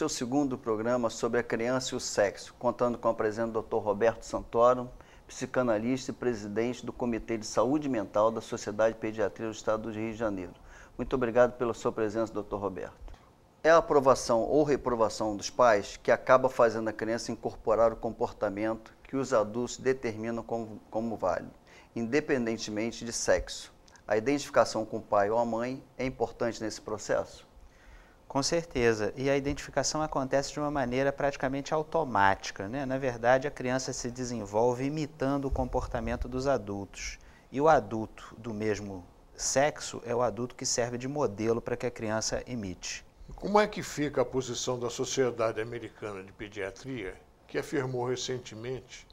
Este é o segundo programa sobre a criança e o sexo, contando com a presença do Dr. Roberto Santoro, psicanalista e presidente do Comitê de Saúde Mental da Sociedade de Pediatria do Estado do Rio de Janeiro. Muito obrigado pela sua presença, Dr. Roberto. É a aprovação ou reprovação dos pais que acaba fazendo a criança incorporar o comportamento que os adultos determinam como, como válido, independentemente de sexo. A identificação com o pai ou a mãe é importante nesse processo? Com certeza. E a identificação acontece de uma maneira praticamente automática. Né? Na verdade, a criança se desenvolve imitando o comportamento dos adultos. E o adulto do mesmo sexo é o adulto que serve de modelo para que a criança imite. Como é que fica a posição da Sociedade Americana de Pediatria, que afirmou recentemente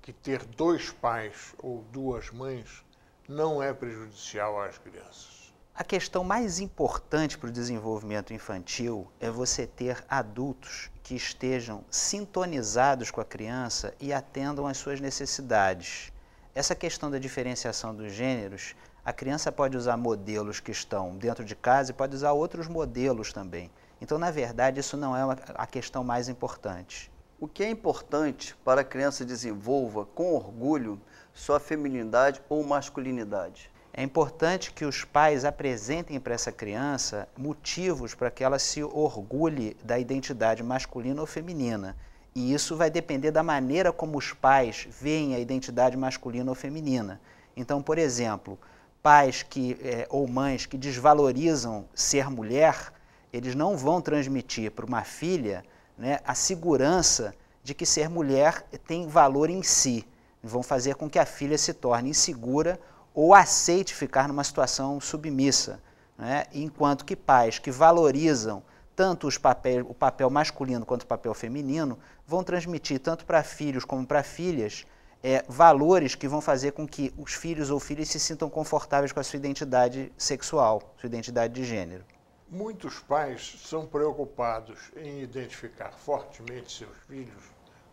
que ter dois pais ou duas mães não é prejudicial às crianças? A questão mais importante para o desenvolvimento infantil é você ter adultos que estejam sintonizados com a criança e atendam às suas necessidades. Essa questão da diferenciação dos gêneros, a criança pode usar modelos que estão dentro de casa e pode usar outros modelos também. Então, na verdade, isso não é a questão mais importante. O que é importante para a criança desenvolva com orgulho sua feminilidade ou masculinidade? É importante que os pais apresentem para essa criança motivos para que ela se orgulhe da identidade masculina ou feminina. E isso vai depender da maneira como os pais veem a identidade masculina ou feminina. Então, por exemplo, pais que, é, ou mães que desvalorizam ser mulher, eles não vão transmitir para uma filha né, a segurança de que ser mulher tem valor em si. Vão fazer com que a filha se torne insegura ou aceite ficar numa situação submissa. Né? Enquanto que pais que valorizam tanto papéis, o papel masculino quanto o papel feminino vão transmitir tanto para filhos como para filhas é, valores que vão fazer com que os filhos ou filhas se sintam confortáveis com a sua identidade sexual, sua identidade de gênero. Muitos pais são preocupados em identificar fortemente seus filhos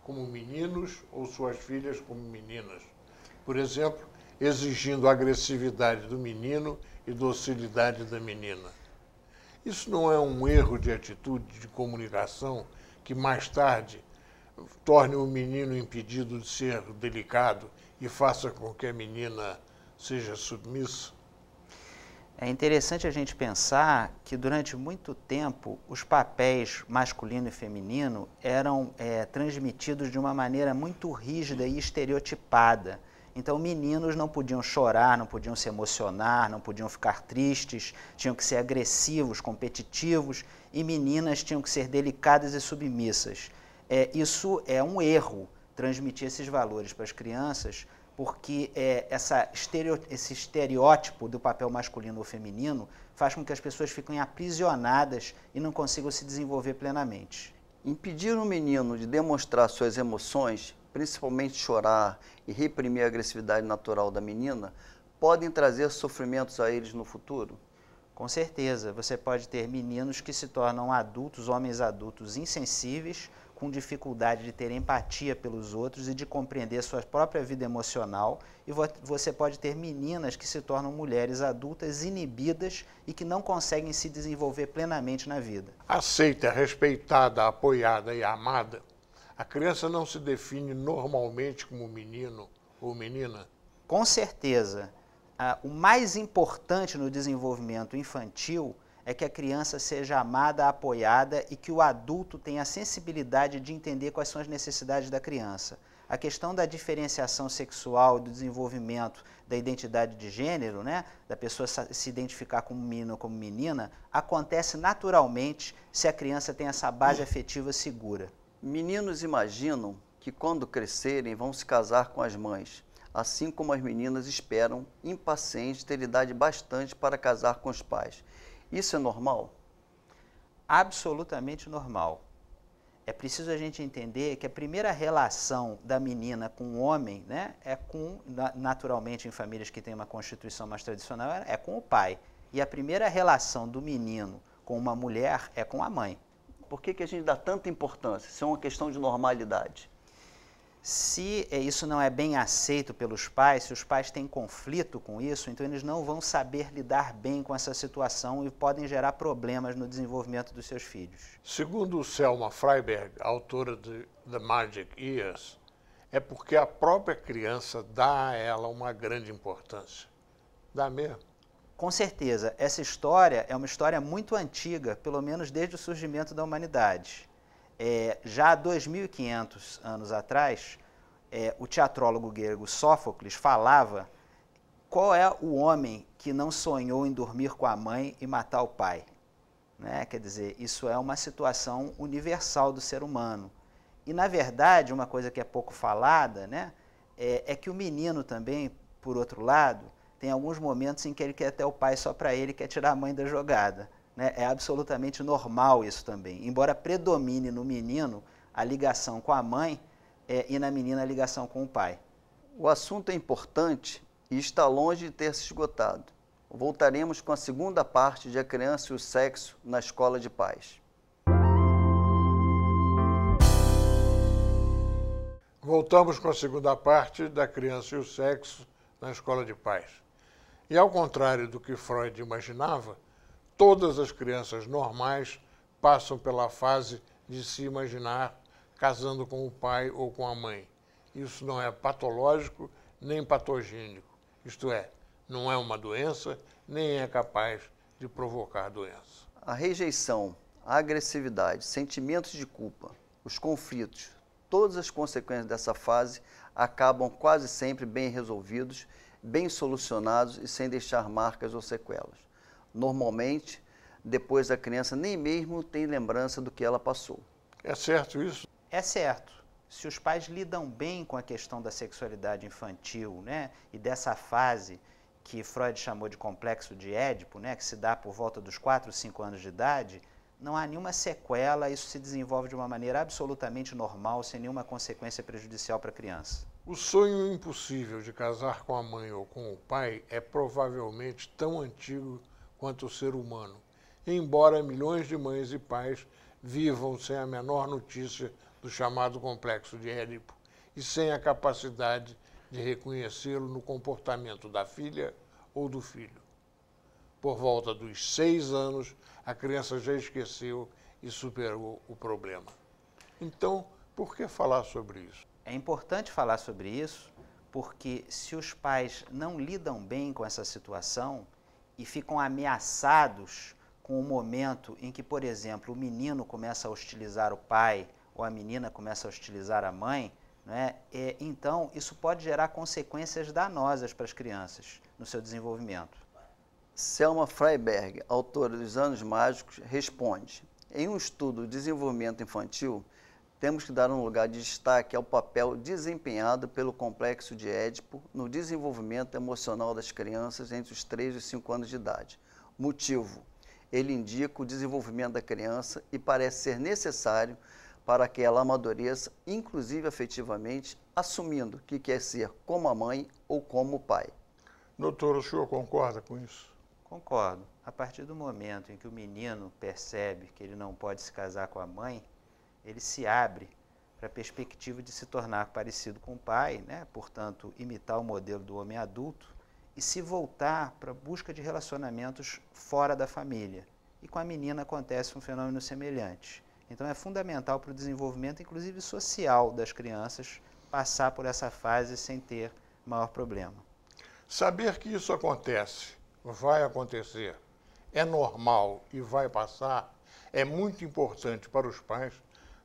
como meninos ou suas filhas como meninas. Por exemplo, exigindo agressividade do menino e docilidade da menina. Isso não é um erro de atitude, de comunicação, que mais tarde torne o menino impedido de ser delicado e faça com que a menina seja submissa? É interessante a gente pensar que durante muito tempo os papéis masculino e feminino eram é, transmitidos de uma maneira muito rígida e estereotipada. Então, meninos não podiam chorar, não podiam se emocionar, não podiam ficar tristes, tinham que ser agressivos, competitivos, e meninas tinham que ser delicadas e submissas. É, isso é um erro transmitir esses valores para as crianças, porque é, essa estereo, esse estereótipo do papel masculino ou feminino faz com que as pessoas fiquem aprisionadas e não consigam se desenvolver plenamente. Impedir um menino de demonstrar suas emoções principalmente chorar e reprimir a agressividade natural da menina, podem trazer sofrimentos a eles no futuro? Com certeza, você pode ter meninos que se tornam adultos, homens adultos insensíveis, com dificuldade de ter empatia pelos outros e de compreender sua própria vida emocional, e você pode ter meninas que se tornam mulheres adultas inibidas e que não conseguem se desenvolver plenamente na vida. Aceita, respeitada, apoiada e amada a criança não se define normalmente como menino ou menina? Com certeza. Ah, o mais importante no desenvolvimento infantil é que a criança seja amada, apoiada e que o adulto tenha a sensibilidade de entender quais são as necessidades da criança. A questão da diferenciação sexual, do desenvolvimento da identidade de gênero, né, da pessoa se identificar como menino ou como menina, acontece naturalmente se a criança tem essa base afetiva segura. Meninos imaginam que quando crescerem vão se casar com as mães, assim como as meninas esperam impacientes ter idade bastante para casar com os pais. Isso é normal? Absolutamente normal. É preciso a gente entender que a primeira relação da menina com o homem, né, é com naturalmente em famílias que têm uma constituição mais tradicional, é com o pai. E a primeira relação do menino com uma mulher é com a mãe. Por que, que a gente dá tanta importância? Isso é uma questão de normalidade. Se é, isso não é bem aceito pelos pais, se os pais têm conflito com isso, então eles não vão saber lidar bem com essa situação e podem gerar problemas no desenvolvimento dos seus filhos. Segundo Selma Freiberg, autora de The Magic Years, é porque a própria criança dá a ela uma grande importância. Dá mesmo. Com certeza, essa história é uma história muito antiga, pelo menos desde o surgimento da humanidade. É, já há 2.500 anos atrás, é, o teatrólogo grego Sófocles falava qual é o homem que não sonhou em dormir com a mãe e matar o pai. Né? Quer dizer, isso é uma situação universal do ser humano. E, na verdade, uma coisa que é pouco falada né, é, é que o menino também, por outro lado, tem alguns momentos em que ele quer até o pai só para ele, quer tirar a mãe da jogada. Né? É absolutamente normal isso também. Embora predomine no menino a ligação com a mãe é, e na menina a ligação com o pai. O assunto é importante e está longe de ter se esgotado. Voltaremos com a segunda parte de A Criança e o Sexo na Escola de Pais. Voltamos com a segunda parte da Criança e o Sexo na Escola de Pais. E ao contrário do que Freud imaginava, todas as crianças normais passam pela fase de se imaginar casando com o pai ou com a mãe. Isso não é patológico nem patogênico, isto é, não é uma doença nem é capaz de provocar doença. A rejeição, a agressividade, sentimentos de culpa, os conflitos, todas as consequências dessa fase acabam quase sempre bem resolvidos bem solucionados e sem deixar marcas ou sequelas. Normalmente, depois a criança nem mesmo tem lembrança do que ela passou. É certo isso? É certo. Se os pais lidam bem com a questão da sexualidade infantil, né, e dessa fase que Freud chamou de complexo de Édipo, né, que se dá por volta dos 4, 5 anos de idade, não há nenhuma sequela, isso se desenvolve de uma maneira absolutamente normal, sem nenhuma consequência prejudicial para a criança. O sonho impossível de casar com a mãe ou com o pai é provavelmente tão antigo quanto o ser humano, embora milhões de mães e pais vivam sem a menor notícia do chamado complexo de Édipo e sem a capacidade de reconhecê-lo no comportamento da filha ou do filho. Por volta dos seis anos, a criança já esqueceu e superou o problema. Então, por que falar sobre isso? É importante falar sobre isso, porque se os pais não lidam bem com essa situação e ficam ameaçados com o momento em que, por exemplo, o menino começa a hostilizar o pai ou a menina começa a hostilizar a mãe, né? é, então isso pode gerar consequências danosas para as crianças no seu desenvolvimento. Selma Freiberg, autora dos Anos Mágicos, responde: Em um estudo de desenvolvimento infantil, temos que dar um lugar de destaque ao papel desempenhado pelo complexo de Édipo no desenvolvimento emocional das crianças entre os 3 e 5 anos de idade. Motivo: ele indica o desenvolvimento da criança e parece ser necessário para que ela amadureça, inclusive afetivamente, assumindo que quer ser como a mãe ou como o pai. Doutor, o senhor concorda com isso? Concordo. A partir do momento em que o menino percebe que ele não pode se casar com a mãe, ele se abre para a perspectiva de se tornar parecido com o pai, né? portanto, imitar o modelo do homem adulto e se voltar para a busca de relacionamentos fora da família. E com a menina acontece um fenômeno semelhante. Então é fundamental para o desenvolvimento, inclusive social, das crianças passar por essa fase sem ter maior problema. Saber que isso acontece, vai acontecer, é normal e vai passar, é muito importante para os pais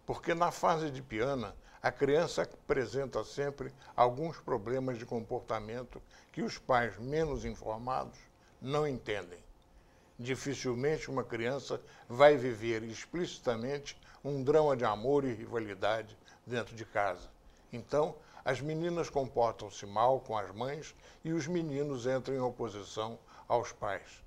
porque na fase de piana, a criança apresenta sempre alguns problemas de comportamento que os pais menos informados não entendem. Dificilmente uma criança vai viver explicitamente um drama de amor e rivalidade dentro de casa. Então, as meninas comportam-se mal com as mães e os meninos entram em oposição aos pais.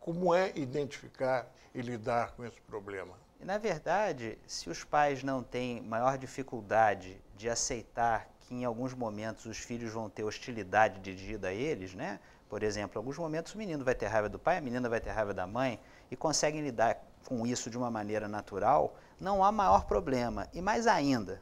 Como é identificar e lidar com esse problema? E, na verdade, se os pais não têm maior dificuldade de aceitar que em alguns momentos os filhos vão ter hostilidade dirigida a eles, né? Por exemplo, em alguns momentos o menino vai ter raiva do pai, a menina vai ter raiva da mãe, e conseguem lidar com isso de uma maneira natural, não há maior problema. E mais ainda,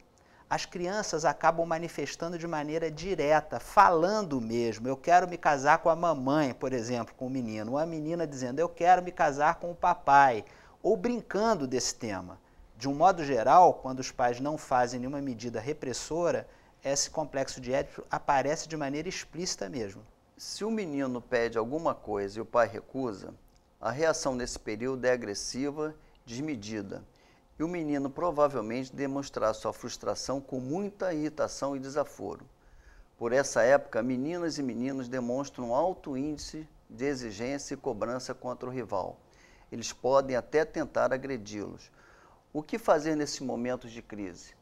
as crianças acabam manifestando de maneira direta, falando mesmo. Eu quero me casar com a mamãe, por exemplo, com o menino. Ou a menina dizendo, eu quero me casar com o papai ou brincando desse tema. De um modo geral, quando os pais não fazem nenhuma medida repressora, esse complexo de Édipo aparece de maneira explícita mesmo. Se o menino pede alguma coisa e o pai recusa, a reação nesse período é agressiva, desmedida, e o menino provavelmente demonstrará sua frustração com muita irritação e desaforo. Por essa época, meninas e meninos demonstram alto índice de exigência e cobrança contra o rival, eles podem até tentar agredi-los. O que fazer nesses momentos de crise?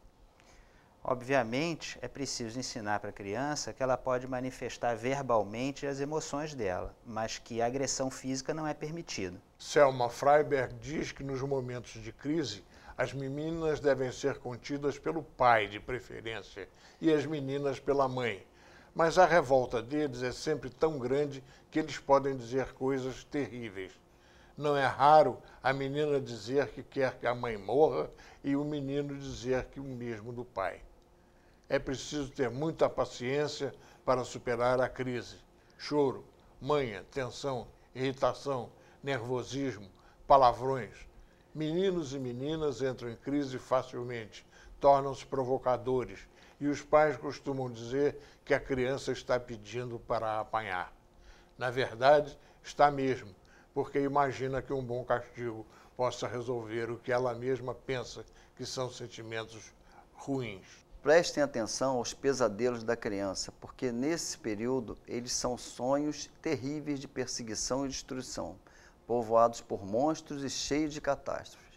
Obviamente, é preciso ensinar para a criança que ela pode manifestar verbalmente as emoções dela, mas que a agressão física não é permitida. Selma Freiberg diz que nos momentos de crise, as meninas devem ser contidas pelo pai, de preferência, e as meninas pela mãe. Mas a revolta deles é sempre tão grande que eles podem dizer coisas terríveis. Não é raro a menina dizer que quer que a mãe morra e o menino dizer que o mesmo do pai. É preciso ter muita paciência para superar a crise. Choro, manha, tensão, irritação, nervosismo, palavrões. Meninos e meninas entram em crise facilmente, tornam-se provocadores e os pais costumam dizer que a criança está pedindo para apanhar. Na verdade, está mesmo porque imagina que um bom castigo possa resolver o que ela mesma pensa que são sentimentos ruins. Prestem atenção aos pesadelos da criança, porque nesse período eles são sonhos terríveis de perseguição e destruição, povoados por monstros e cheios de catástrofes.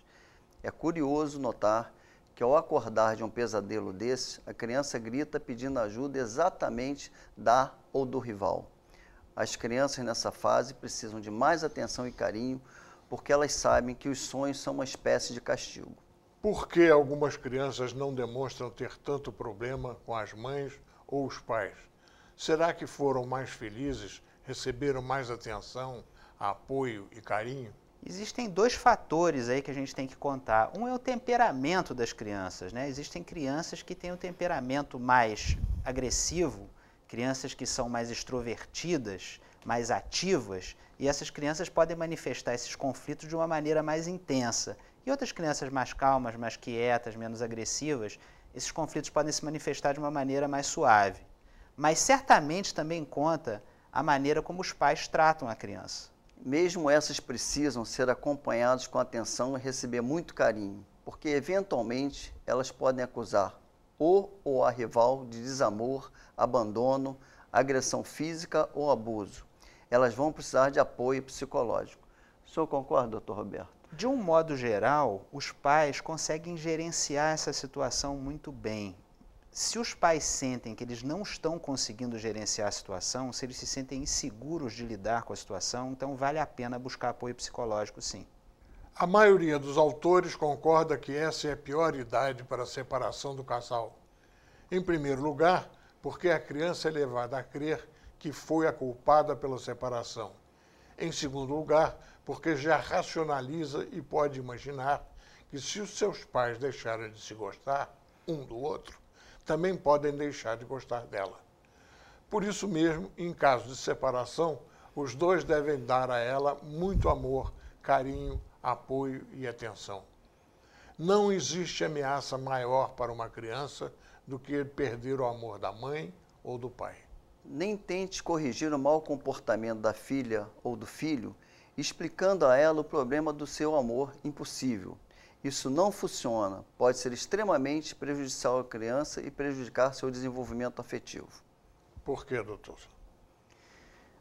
É curioso notar que ao acordar de um pesadelo desse, a criança grita pedindo ajuda exatamente da ou do rival. As crianças nessa fase precisam de mais atenção e carinho porque elas sabem que os sonhos são uma espécie de castigo. Por que algumas crianças não demonstram ter tanto problema com as mães ou os pais? Será que foram mais felizes, receberam mais atenção, apoio e carinho? Existem dois fatores aí que a gente tem que contar. Um é o temperamento das crianças, né? Existem crianças que têm um temperamento mais agressivo crianças que são mais extrovertidas, mais ativas, e essas crianças podem manifestar esses conflitos de uma maneira mais intensa. E outras crianças mais calmas, mais quietas, menos agressivas, esses conflitos podem se manifestar de uma maneira mais suave. Mas certamente também conta a maneira como os pais tratam a criança. Mesmo essas precisam ser acompanhadas com atenção e receber muito carinho, porque eventualmente elas podem acusar o ou a rival de desamor, abandono, agressão física ou abuso. Elas vão precisar de apoio psicológico. O senhor concorda, doutor Roberto? De um modo geral, os pais conseguem gerenciar essa situação muito bem. Se os pais sentem que eles não estão conseguindo gerenciar a situação, se eles se sentem inseguros de lidar com a situação, então vale a pena buscar apoio psicológico, sim. A maioria dos autores concorda que essa é a pior idade para a separação do casal. Em primeiro lugar, porque a criança é levada a crer que foi a culpada pela separação. Em segundo lugar, porque já racionaliza e pode imaginar que se os seus pais deixarem de se gostar um do outro, também podem deixar de gostar dela. Por isso mesmo, em caso de separação, os dois devem dar a ela muito amor, carinho, apoio e atenção. Não existe ameaça maior para uma criança do que perder o amor da mãe ou do pai. Nem tente corrigir o mau comportamento da filha ou do filho, explicando a ela o problema do seu amor impossível. Isso não funciona, pode ser extremamente prejudicial à criança e prejudicar seu desenvolvimento afetivo. Por que, doutor?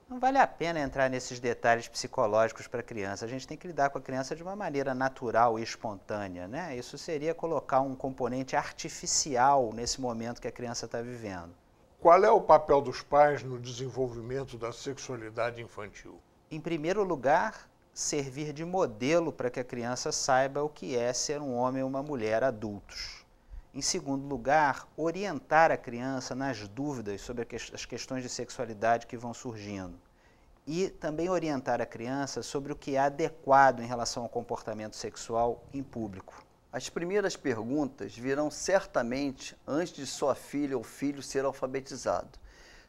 Não vale a pena entrar nesses detalhes psicológicos para a criança. A gente tem que lidar com a criança de uma maneira natural e espontânea. Né? Isso seria colocar um componente artificial nesse momento que a criança está vivendo. Qual é o papel dos pais no desenvolvimento da sexualidade infantil? Em primeiro lugar, servir de modelo para que a criança saiba o que é ser um homem ou uma mulher adultos. Em segundo lugar, orientar a criança nas dúvidas sobre as questões de sexualidade que vão surgindo. E também orientar a criança sobre o que é adequado em relação ao comportamento sexual em público. As primeiras perguntas virão certamente antes de sua filha ou filho ser alfabetizado.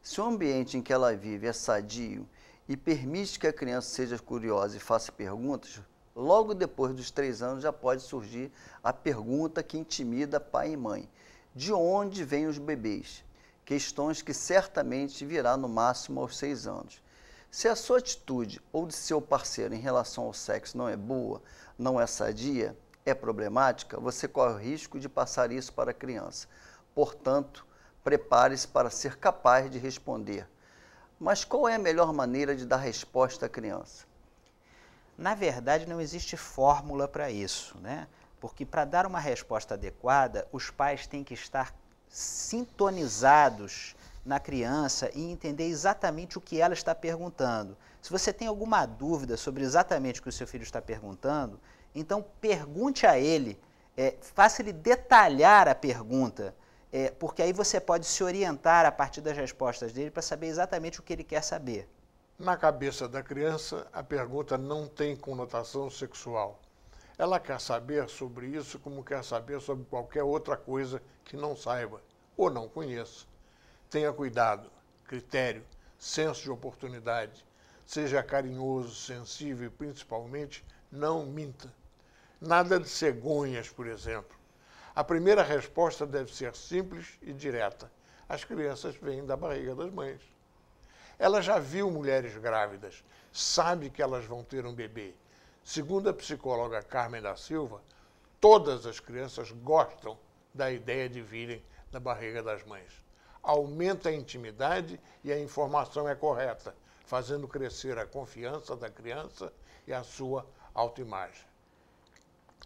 Se o ambiente em que ela vive é sadio e permite que a criança seja curiosa e faça perguntas, Logo depois dos três anos já pode surgir a pergunta que intimida pai e mãe: de onde vêm os bebês? Questões que certamente virá no máximo aos seis anos. Se a sua atitude ou de seu parceiro em relação ao sexo não é boa, não é sadia, é problemática, você corre o risco de passar isso para a criança. Portanto, prepare-se para ser capaz de responder. Mas qual é a melhor maneira de dar resposta à criança? Na verdade, não existe fórmula para isso, né? porque para dar uma resposta adequada, os pais têm que estar sintonizados na criança e entender exatamente o que ela está perguntando. Se você tem alguma dúvida sobre exatamente o que o seu filho está perguntando, então pergunte a ele, é, faça ele detalhar a pergunta, é, porque aí você pode se orientar a partir das respostas dele para saber exatamente o que ele quer saber. Na cabeça da criança, a pergunta não tem conotação sexual. Ela quer saber sobre isso como quer saber sobre qualquer outra coisa que não saiba ou não conheça. Tenha cuidado, critério, senso de oportunidade. Seja carinhoso, sensível e principalmente não minta. Nada de cegonhas, por exemplo. A primeira resposta deve ser simples e direta. As crianças vêm da barriga das mães. Ela já viu mulheres grávidas, sabe que elas vão ter um bebê. Segundo a psicóloga Carmen da Silva, todas as crianças gostam da ideia de virem na barriga das mães. Aumenta a intimidade e a informação é correta, fazendo crescer a confiança da criança e a sua autoimagem.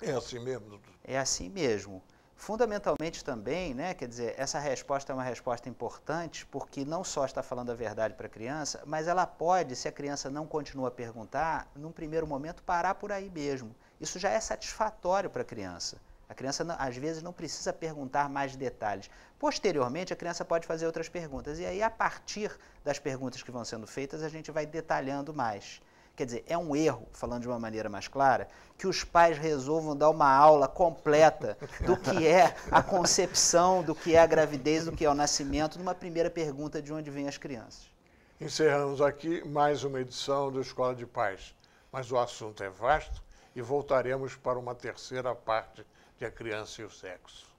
É assim mesmo, doutor? É assim mesmo. Fundamentalmente também, né, quer dizer, essa resposta é uma resposta importante porque não só está falando a verdade para a criança, mas ela pode, se a criança não continua a perguntar, num primeiro momento parar por aí mesmo. Isso já é satisfatório para a criança. A criança, às vezes, não precisa perguntar mais detalhes. Posteriormente, a criança pode fazer outras perguntas. E aí, a partir das perguntas que vão sendo feitas, a gente vai detalhando mais. Quer dizer, é um erro, falando de uma maneira mais clara, que os pais resolvam dar uma aula completa do que é a concepção, do que é a gravidez, do que é o nascimento, numa primeira pergunta de onde vêm as crianças. Encerramos aqui mais uma edição do Escola de Pais, mas o assunto é vasto e voltaremos para uma terceira parte de é A Criança e o Sexo.